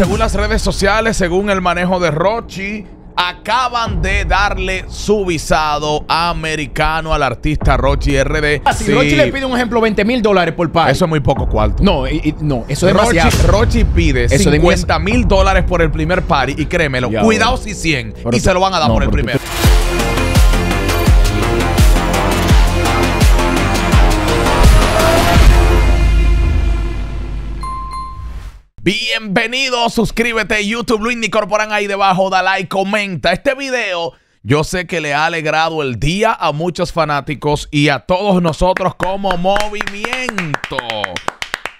Según las redes sociales, según el manejo de Rochi, acaban de darle su visado americano al artista Rochi RD. Ah, si Rochi le pide un ejemplo 20 mil dólares por party. Eso es muy poco cuarto. No, no eso es Rochi, Rochi pide 50 mil dólares por el primer party y créemelo, cuidado si 100 y se lo van a dar por el primero. Bienvenido, suscríbete a YouTube, Luis Nicorporan ahí debajo, da like, comenta este video. Yo sé que le ha alegrado el día a muchos fanáticos y a todos nosotros como movimiento.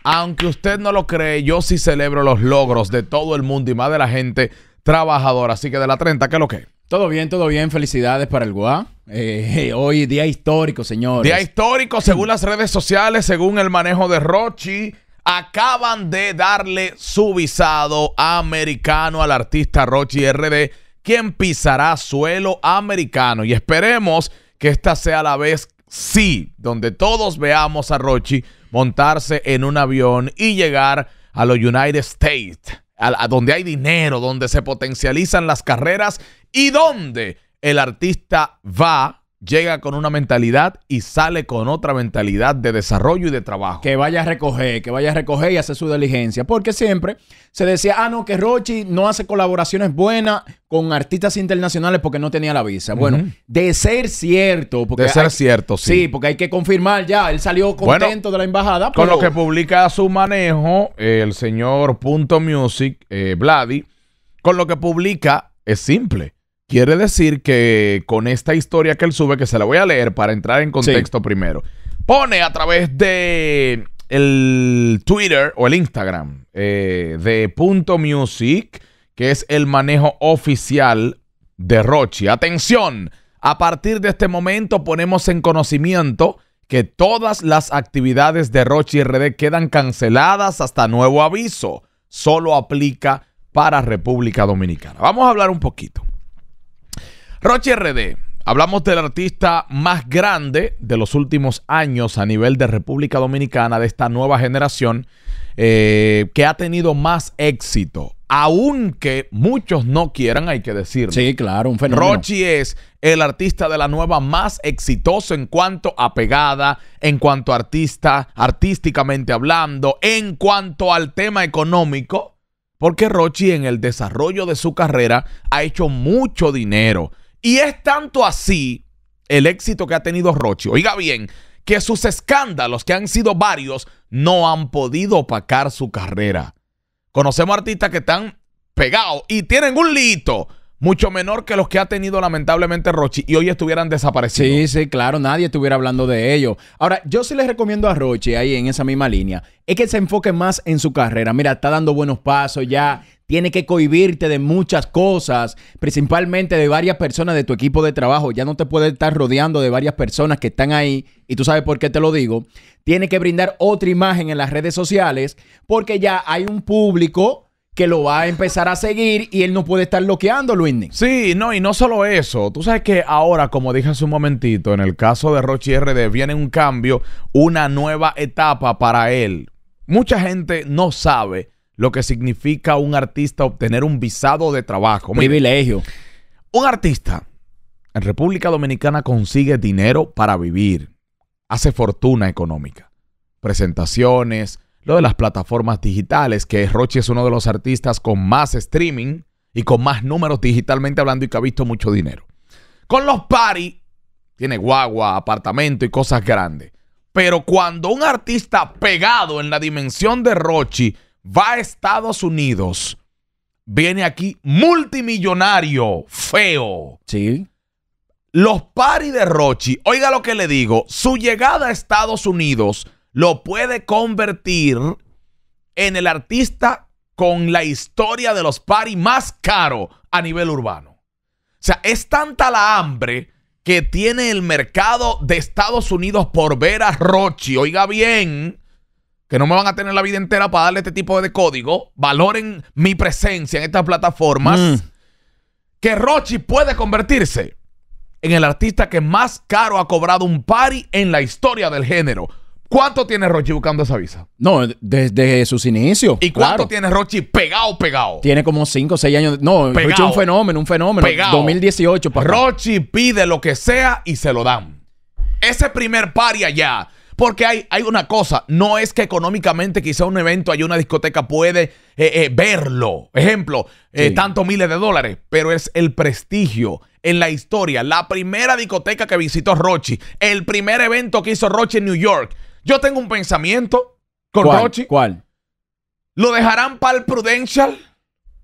Aunque usted no lo cree, yo sí celebro los logros de todo el mundo y más de la gente trabajadora. Así que de la 30, ¿qué es lo que? Todo bien, todo bien. Felicidades para el GUA. Eh, hoy día histórico, señores. Día histórico según las redes sociales, según el manejo de Rochi acaban de darle su visado americano al artista Rochi RD, quien pisará suelo americano. Y esperemos que esta sea la vez, sí, donde todos veamos a Rochi montarse en un avión y llegar a los United States, a, donde hay dinero, donde se potencializan las carreras y donde el artista va llega con una mentalidad y sale con otra mentalidad de desarrollo y de trabajo. Que vaya a recoger, que vaya a recoger y hacer su diligencia. Porque siempre se decía, ah, no, que Rochi no hace colaboraciones buenas con artistas internacionales porque no tenía la visa. Bueno, de ser cierto. Porque de ser cierto, sí. Sí, porque hay que confirmar ya. Él salió contento de la embajada. Con lo que publica su manejo, el señor Punto Music, eh, con lo que publica es simple Quiere decir que con esta historia que él sube, que se la voy a leer para entrar en contexto primero, pone a través de el Twitter o el Instagram eh, de Punto Music, que es el manejo oficial de Rochi. Atención, a partir de este momento ponemos en conocimiento que todas las actividades de Rochi RD quedan canceladas hasta nuevo aviso. Solo aplica para República Dominicana. Vamos a hablar un poquito. Rochi RD, hablamos del artista más grande de los últimos años a nivel de República Dominicana, de esta nueva generación, eh, que ha tenido más éxito. Aunque muchos no quieran, hay que decirlo. Sí, claro, un fenómeno. Rochi es el artista de la nueva más exitoso en cuanto a pegada, en cuanto a artista, artísticamente hablando, en cuanto al tema económico, porque Rochi en el desarrollo de su carrera ha hecho mucho dinero y es tanto así el éxito que ha tenido Rochi. Oiga bien, que sus escándalos, que han sido varios, no han podido opacar su carrera. Conocemos artistas que están pegados y tienen un lito, mucho menor que los que ha tenido lamentablemente Rochi y hoy estuvieran desaparecidos. Sí, sí, claro, nadie estuviera hablando de ello. Ahora, yo sí les recomiendo a Rochi ahí en esa misma línea, es que se enfoque más en su carrera. Mira, está dando buenos pasos ya, tiene que cohibirte de muchas cosas, principalmente de varias personas de tu equipo de trabajo. Ya no te puede estar rodeando de varias personas que están ahí, y tú sabes por qué te lo digo. Tiene que brindar otra imagen en las redes sociales, porque ya hay un público que lo va a empezar a seguir y él no puede estar bloqueando, Luisny. Sí, no, y no solo eso. Tú sabes que ahora, como dije hace un momentito, en el caso de Rochi RD viene un cambio, una nueva etapa para él. Mucha gente no sabe lo que significa un artista obtener un visado de trabajo. Privilegio. Un artista en República Dominicana consigue dinero para vivir, hace fortuna económica, presentaciones, lo de las plataformas digitales, que Rochi es uno de los artistas con más streaming y con más números digitalmente hablando y que ha visto mucho dinero. Con los paris, tiene guagua, apartamento y cosas grandes. Pero cuando un artista pegado en la dimensión de Rochi va a Estados Unidos, viene aquí multimillonario, feo. Sí. Los paris de Rochi, oiga lo que le digo, su llegada a Estados Unidos lo puede convertir en el artista con la historia de los paris más caro a nivel urbano. O sea, es tanta la hambre que tiene el mercado de Estados Unidos por ver a Rochi. Oiga bien, que no me van a tener la vida entera para darle este tipo de código. Valoren mi presencia en estas plataformas. Mm. Que Rochi puede convertirse en el artista que más caro ha cobrado un pari en la historia del género. ¿Cuánto tiene Rochi buscando esa visa? No, desde sus inicios. ¿Y cuánto tiene Rochi pegado, pegado? Tiene como 5 o 6 años. No, es un fenómeno, un fenómeno. Pegado. 2018. Rochi pide lo que sea y se lo dan. Ese primer party allá. Porque hay, hay una cosa, no es que económicamente quizá un evento, hay una discoteca puede eh, eh, verlo, ejemplo, eh, tantos miles de dólares, pero es el prestigio en la historia, la primera discoteca que visitó Rochi, el primer evento que hizo Rochi en New York, yo tengo un pensamiento con Rochi. ¿Cuál? ¿Lo dejarán para el Prudential?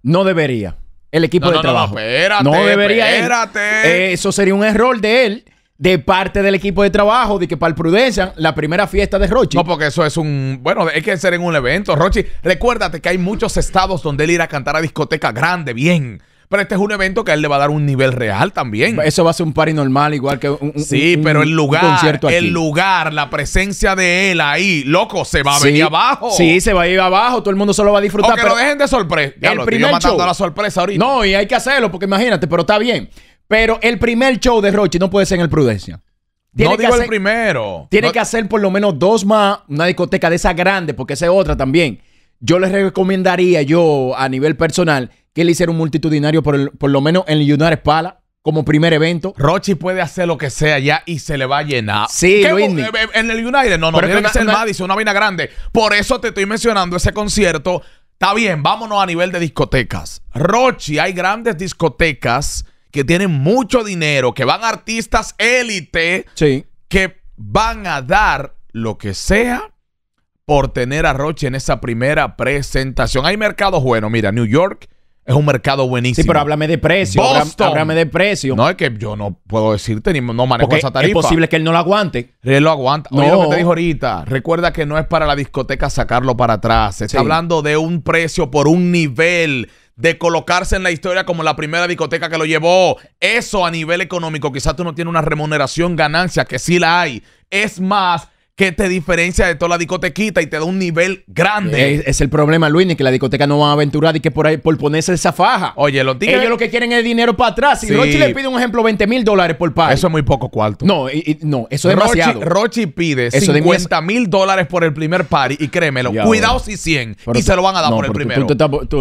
No debería. El equipo de trabajo. No, espérate, no debería. Eh, eso sería un error de él de parte del equipo de trabajo de que para el Prudential la primera fiesta de Rochi. No, porque eso es un. Bueno, hay que ser en un evento. Rochi, recuérdate que hay muchos estados donde él irá a cantar a discoteca grande, bien. Pero este es un evento que a él le va a dar un nivel real también. Eso va a ser un party normal, igual que un, Sí, pero el lugar, el lugar, la presencia de él ahí, loco, se va a venir abajo. Sí, se va a ir abajo, todo el mundo solo va a disfrutar. pero dejen de sorpresa. el primer la sorpresa No, y hay que hacerlo, porque imagínate, pero está bien. Pero el primer show de Rochi no puede ser en el Prudencia. Tiene no digo el primero. Tiene que hacer por lo menos dos más, una discoteca de esa grande, porque esa es otra también yo les recomendaría yo a nivel personal que le hiciera un multitudinario por, lo menos en el United Palace como primer evento. Rochi puede hacer lo que sea ya y se le va a llenar. Sí, eh, eh, En el United, no, no, Pero tiene que, Madison, una vaina grande. Por eso te estoy mencionando ese concierto. Está bien, vámonos a nivel de discotecas. Rochi, hay grandes discotecas que tienen mucho dinero, que van artistas élite, que van a dar lo que sea por tener a Roche en esa primera presentación. Hay mercados buenos, mira, New York es un mercado buenísimo. Sí, pero háblame de precio. Háblame de precio. No, es que yo no puedo decirte ni no manejo esa tarifa. Es posible que él no lo aguante. Él lo aguanta. No. Oye lo que te dijo ahorita. Recuerda que no es para la discoteca sacarlo para atrás. está hablando de un precio por un nivel de colocarse en la historia como la primera discoteca que lo llevó. Eso a nivel económico, quizás tú no tienes una remuneración, ganancia, que sí la hay. Es más, que te diferencia de toda la discotequita y te da un nivel grande. Es, el problema, Luis, ni que la discoteca no va a aventurar y que por ahí por ponerse esa faja. Oye, lo tigres. Ellos lo que quieren es dinero para atrás. Si Rochi le pide un ejemplo 20 mil dólares por party. Eso es muy poco cuarto. No, no, eso es demasiado. Rochi pide 50 mil dólares por el primer party y créemelo, cuidado si 100 y se lo van a dar por el primero.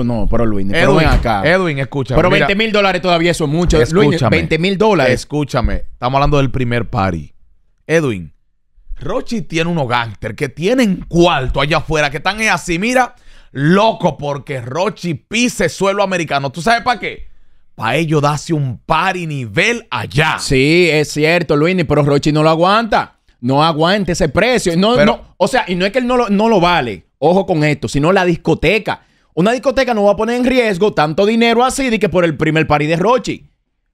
no, pero Luis, Edwin, acá. Edwin, escúchame. Pero 20 mil dólares todavía eso es mucho. Luis, 20 mil dólares. Escúchame, estamos hablando del primer party. Edwin, Rochi tiene unos gangsters que tienen cuarto allá afuera, que están así, mira, loco, porque Rochi pise suelo americano. ¿Tú sabes para qué? Para ellos darse un pari nivel allá. Sí, es cierto, Luini, pero Rochi no lo aguanta. No aguanta ese precio. No, no, o sea, y no es que él no lo, no lo vale, ojo con esto, sino la discoteca. Una discoteca no va a poner en riesgo tanto dinero así de que por el primer pari de Rochi.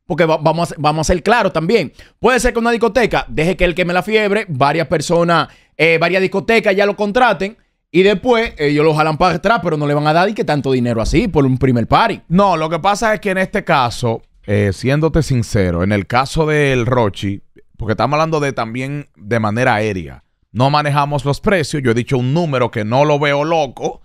Porque vamos, a, vamos a ser claros también. Puede ser que una discoteca deje que él queme la fiebre, varias personas, eh, varias discotecas ya lo contraten. Y después ellos lo jalan para atrás, pero no le van a dar y que tanto dinero así por un primer party. No, lo que pasa es que en este caso, eh, siéndote sincero, en el caso del Rochi, porque estamos hablando de también de manera aérea, no manejamos los precios. Yo he dicho un número que no lo veo loco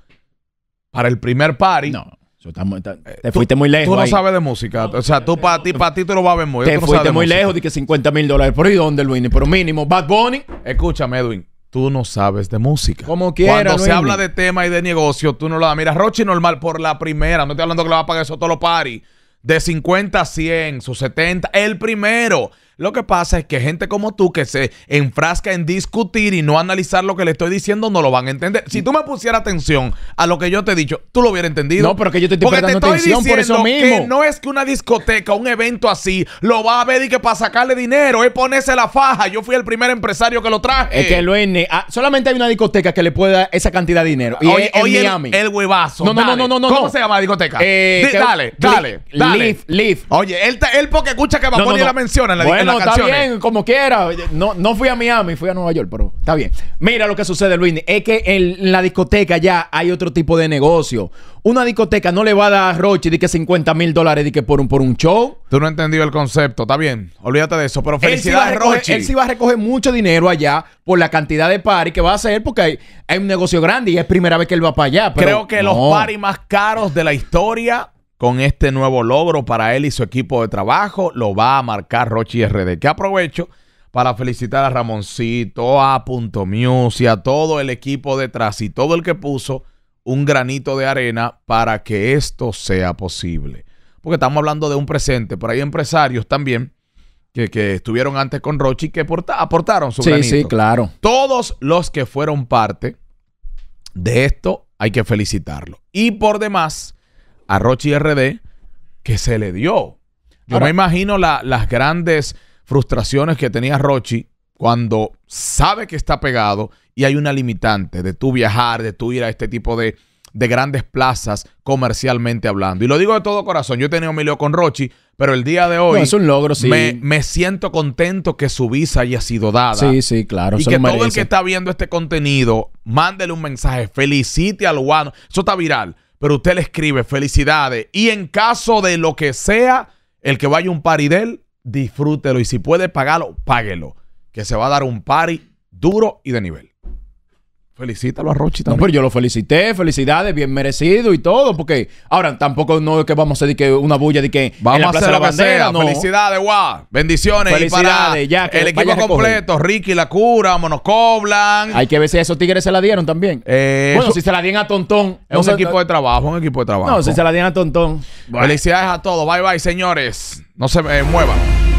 para el primer party. No. Eh, te fuiste muy lejos. Tú no sabes de música. O sea, tú para ti, para ti tú lo vas a ver muy Te fuiste muy lejos de que 50 mil dólares Pero ¿y ¿dónde, Luis? Pero mínimo, Bad Bunny. Escúchame, Edwin. Tú no sabes de música. Como quieras. Cuando se habla de tema y de negocio, tú no lo das. Mira, Rochi normal por la primera. No estoy hablando que le va a pagar eso todo los pari. De 50 a 100, sus 70. El primero. Lo que pasa es que gente como tú que se enfrasca en discutir y no analizar lo que le estoy diciendo, no lo van a entender. Si tú me pusieras atención a lo que yo te he dicho, tú lo hubieras entendido. No, pero que yo te estoy atención por eso mismo. no es que una discoteca, un evento así, lo va a ver y que para sacarle dinero es ponerse la faja. Yo fui el primer empresario que lo traje. Es que lo es, solamente hay una discoteca que le puede dar esa cantidad de dinero. Y en Miami. El, huevazo. No, no, no, no, no, ¿Cómo se llama la discoteca? Eh, dale, dale, dale. Leaf, Oye, él, él, porque escucha que va a la menciona en la no, está bien, como quiera. No, fui a Miami, fui a Nueva York, pero está bien. Mira lo que sucede, Luis. Es que en la discoteca ya hay otro tipo de negocio. Una discoteca no le va a dar a Roche de que 50 mil dólares que por un, por un show. Tú no has entendido el concepto, está bien. Olvídate de eso, pero felicidades, Rochi. Él sí va a recoger mucho dinero allá por la cantidad de party que va a hacer porque hay, un negocio grande y es primera vez que él va para allá. Creo que los paris más caros de la historia con este nuevo logro para él y su equipo de trabajo. Lo va a marcar Rochi RD. Que aprovecho para felicitar a Ramoncito, a Punto y a todo el equipo detrás y todo el que puso un granito de arena para que esto sea posible. Porque estamos hablando de un presente, Por hay empresarios también que, estuvieron antes con Rochi que aportaron su granito. Sí, sí, claro. Todos los que fueron parte de esto hay que felicitarlo. Y por demás, a Rochi RD que se le dio. Yo me imagino las grandes frustraciones que tenía Rochi cuando sabe que está pegado y hay una limitante de tu viajar, de tu ir a este tipo de, grandes plazas comercialmente hablando. Y lo digo de todo corazón, yo he tenido milio con Rochi, pero el día de hoy es un logro, me, siento contento que su visa haya sido dada. Sí, sí, claro. Y que todo el que está viendo este contenido, mándele un mensaje, felicite al guano. Eso está viral pero usted le escribe felicidades. Y en caso de lo que sea, el que vaya un party de él, disfrútelo. Y si puede pagarlo, páguelo. Que se va a dar un pari duro y de nivel. Felicítalo a Rochi también. No, pero yo lo felicité, felicidades, bien merecido y todo, porque ahora tampoco no es que vamos a ser que una bulla de que vamos a hacer la bandera, Felicidades, guau. Bendiciones felicidades, ya, el equipo completo, Ricky la cura, coblan Hay que ver si a esos tigres se la dieron también. Eh, bueno, si se la dieron a Tontón, es un, equipo de trabajo, un equipo de trabajo. No, si se la dieron a Tontón. Felicidades a todos. Bye bye, señores. No se eh, muevan.